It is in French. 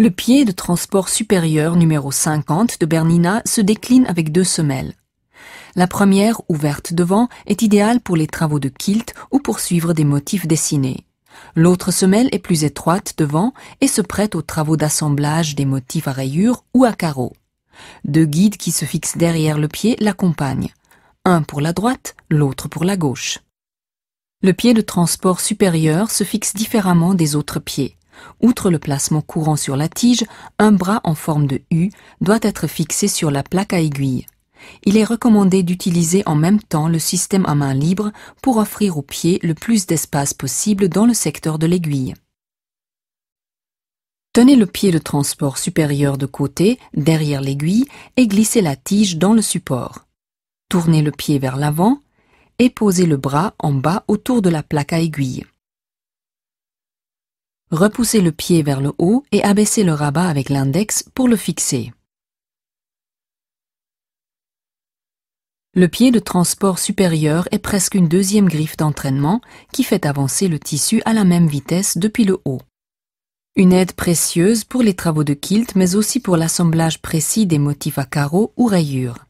Le pied de transport supérieur numéro 50 de Bernina se décline avec deux semelles. La première, ouverte devant, est idéale pour les travaux de kilt ou pour suivre des motifs dessinés. L'autre semelle est plus étroite devant et se prête aux travaux d'assemblage des motifs à rayures ou à carreaux. Deux guides qui se fixent derrière le pied l'accompagnent, un pour la droite, l'autre pour la gauche. Le pied de transport supérieur se fixe différemment des autres pieds. Outre le placement courant sur la tige, un bras en forme de U doit être fixé sur la plaque à aiguille. Il est recommandé d'utiliser en même temps le système à main libre pour offrir au pied le plus d'espace possible dans le secteur de l'aiguille. Tenez le pied de transport supérieur de côté, derrière l'aiguille, et glissez la tige dans le support. Tournez le pied vers l'avant et posez le bras en bas autour de la plaque à aiguille. Repoussez le pied vers le haut et abaissez le rabat avec l'index pour le fixer. Le pied de transport supérieur est presque une deuxième griffe d'entraînement qui fait avancer le tissu à la même vitesse depuis le haut. Une aide précieuse pour les travaux de kilt mais aussi pour l'assemblage précis des motifs à carreaux ou rayures.